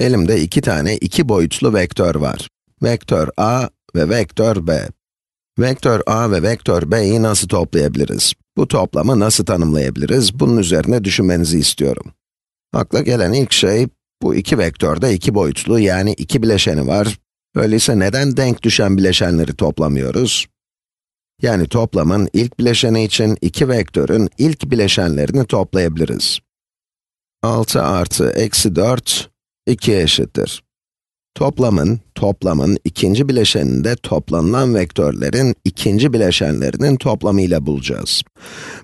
Elimde iki tane iki boyutlu vektör var. Vektör a ve vektör b. Vektör a ve vektör b'yi nasıl toplayabiliriz? Bu toplamı nasıl tanımlayabiliriz? Bunun üzerine düşünmenizi istiyorum. Akla gelen ilk şey, bu iki vektörde iki boyutlu yani iki bileşeni var. Öyleyse neden denk düşen bileşenleri toplamıyoruz? Yani toplamın ilk bileşeni için iki vektörün ilk bileşenlerini toplayabiliriz. 6 artı eksi 4 2'ye eşittir. Toplamın, toplamın ikinci bileşenini de toplanılan vektörlerin ikinci bileşenlerinin toplamıyla bulacağız.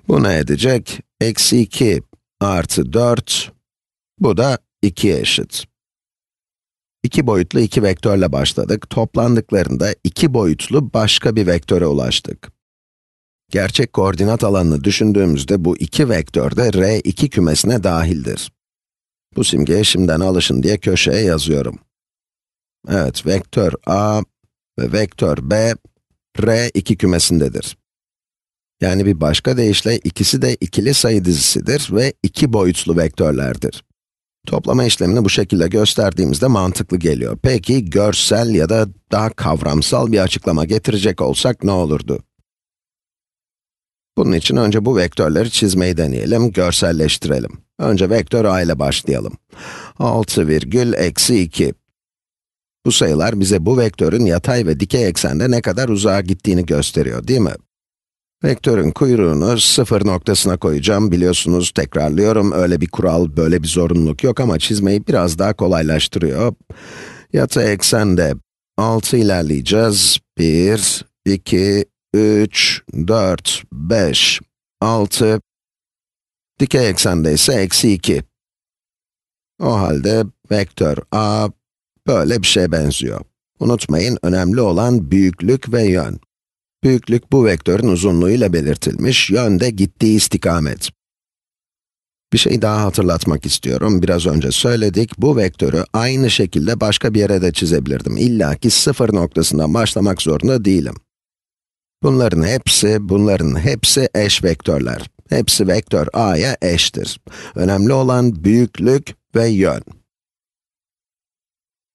Bu ne edecek? Eksi 2 artı 4, bu da 2'ye eşit. İki boyutlu iki vektörle başladık. Toplandıklarında iki boyutlu başka bir vektöre ulaştık. Gerçek koordinat alanını düşündüğümüzde bu iki vektör de R2 kümesine dahildir. Bu simgeye şimdiden alışın diye köşeye yazıyorum. Evet, vektör a ve vektör b, r iki kümesindedir. Yani bir başka deyişle ikisi de ikili sayı dizisidir ve iki boyutlu vektörlerdir. Toplama işlemini bu şekilde gösterdiğimizde mantıklı geliyor. Peki görsel ya da daha kavramsal bir açıklama getirecek olsak ne olurdu? Bunun için önce bu vektörleri çizmeyi deneyelim, görselleştirelim. Önce vektör a ile başlayalım. 6 virgül eksi 2. Bu sayılar bize bu vektörün yatay ve dikey eksende ne kadar uzağa gittiğini gösteriyor değil mi? Vektörün kuyruğunu sıfır noktasına koyacağım. Biliyorsunuz tekrarlıyorum, öyle bir kural, böyle bir zorunluluk yok ama çizmeyi biraz daha kolaylaştırıyor. Yatay eksende 6 ilerleyeceğiz. 1, 2, 3, 4, 5, 6, Dikey eksende ise eksi 2. O halde vektör a böyle bir şeye benziyor. Unutmayın, önemli olan büyüklük ve yön. Büyüklük bu vektörün uzunluğuyla belirtilmiş, yön de gittiği istikamet. Bir şey daha hatırlatmak istiyorum. Biraz önce söyledik, bu vektörü aynı şekilde başka bir yere de çizebilirdim. İlla ki sıfır noktasından başlamak zorunda değilim. Bunların hepsi, bunların hepsi eş vektörler. Hepsi vektör a'ya eşittir. Önemli olan büyüklük ve yön.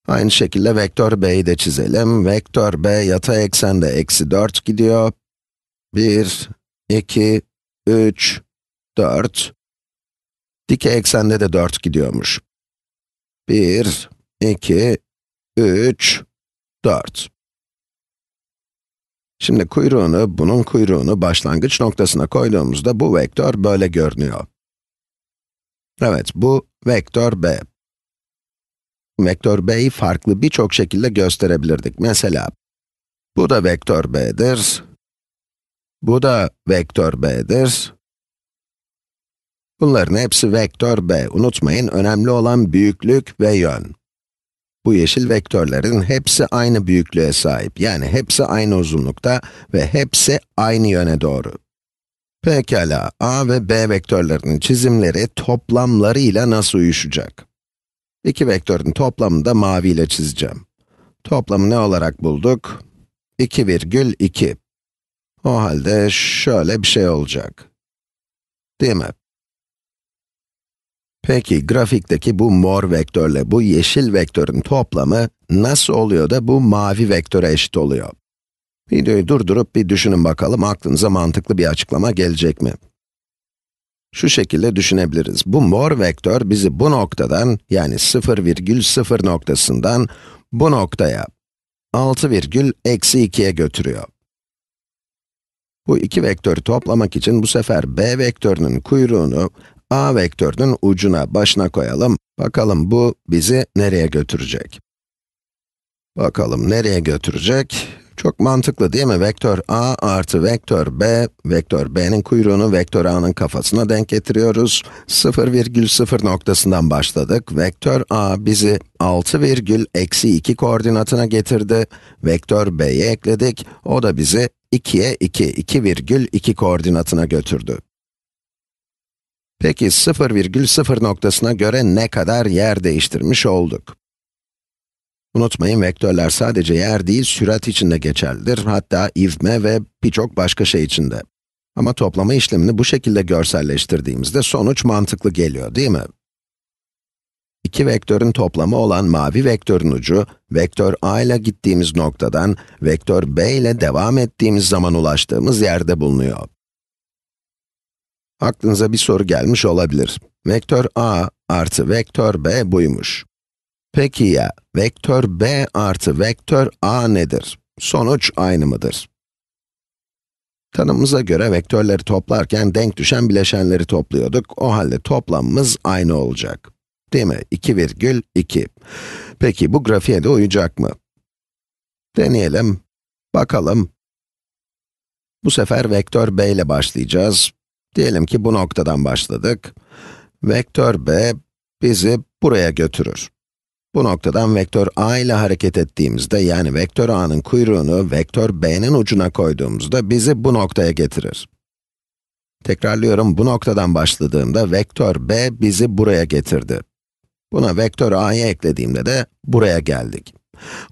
Aynı şekilde vektör b'yi de çizelim. Vektör b yatay eksende eksi 4 gidiyor. 1, 2, 3, 4. Dikey eksende de 4 gidiyormuş. 1, 2, 3, 4. Şimdi kuyruğunu, bunun kuyruğunu başlangıç noktasına koyduğumuzda bu vektör böyle görünüyor. Evet, bu vektör b. Vektör b'yi farklı birçok şekilde gösterebilirdik. Mesela, bu da vektör b'dir, bu da vektör b'dir. Bunların hepsi vektör b. Unutmayın, önemli olan büyüklük ve yön. Bu yeşil vektörlerin hepsi aynı büyüklüğe sahip. Yani hepsi aynı uzunlukta ve hepsi aynı yöne doğru. Pekala, a ve b vektörlerinin çizimleri toplamlarıyla nasıl uyuşacak? İki vektörün toplamını da mavi ile çizeceğim. Toplamı ne olarak bulduk? 2,2. O halde şöyle bir şey olacak. Değil mi? Peki grafikteki bu mor vektörle bu yeşil vektörün toplamı nasıl oluyor da bu mavi vektöre eşit oluyor? Videoyu durdurup bir düşünün bakalım aklınıza mantıklı bir açıklama gelecek mi? Şu şekilde düşünebiliriz. Bu mor vektör bizi bu noktadan yani 0,0 noktasından bu noktaya 6,-2'ye götürüyor. Bu iki vektörü toplamak için bu sefer b vektörünün kuyruğunu a vektörünün ucuna, başına koyalım. Bakalım bu bizi nereye götürecek? Bakalım nereye götürecek? Çok mantıklı değil mi? Vektör a artı vektör b, vektör b'nin kuyruğunu vektör a'nın kafasına denk getiriyoruz. 0,0 noktasından başladık. Vektör a bizi 6, 2 koordinatına getirdi. Vektör b'yi ekledik. O da bizi 2'ye 2, 2,2 koordinatına götürdü. Peki 0,0 noktasına göre ne kadar yer değiştirmiş olduk? Unutmayın vektörler sadece yer değil, sürat için de geçerlidir. Hatta ivme ve birçok başka şey için de. Ama toplama işlemini bu şekilde görselleştirdiğimizde sonuç mantıklı geliyor, değil mi? İki vektörün toplamı olan mavi vektörün ucu, vektör a ile gittiğimiz noktadan, vektör b ile devam ettiğimiz zaman ulaştığımız yerde bulunuyor. Aklınıza bir soru gelmiş olabilir. Vektör a artı vektör b buymuş. Peki ya, vektör b artı vektör a nedir? Sonuç aynı mıdır? Tanımımıza göre vektörleri toplarken denk düşen bileşenleri topluyorduk. O halde toplamımız aynı olacak. Değil mi? 2 virgül 2. Peki bu grafiğe de uyacak mı? Deneyelim. Bakalım. Bu sefer vektör b ile başlayacağız. Diyelim ki bu noktadan başladık. Vektör b bizi buraya götürür. Bu noktadan vektör a ile hareket ettiğimizde, yani vektör a'nın kuyruğunu vektör b'nin ucuna koyduğumuzda bizi bu noktaya getirir. Tekrarlıyorum, bu noktadan başladığımda vektör b bizi buraya getirdi. Buna vektör a'yı eklediğimde de buraya geldik.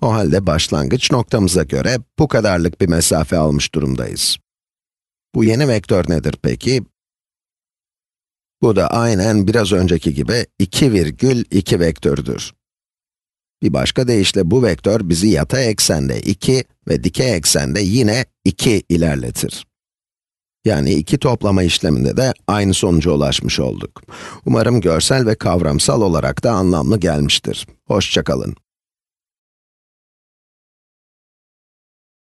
O halde başlangıç noktamıza göre bu kadarlık bir mesafe almış durumdayız. Bu yeni vektör nedir peki? Bu da aynen biraz önceki gibi 2 virgül 2 vektörüdür. Bir başka deyişle bu vektör bizi yatay eksende 2 ve dikey eksende yine 2 ilerletir. Yani iki toplama işleminde de aynı sonuca ulaşmış olduk. Umarım görsel ve kavramsal olarak da anlamlı gelmiştir. Hoşçakalın.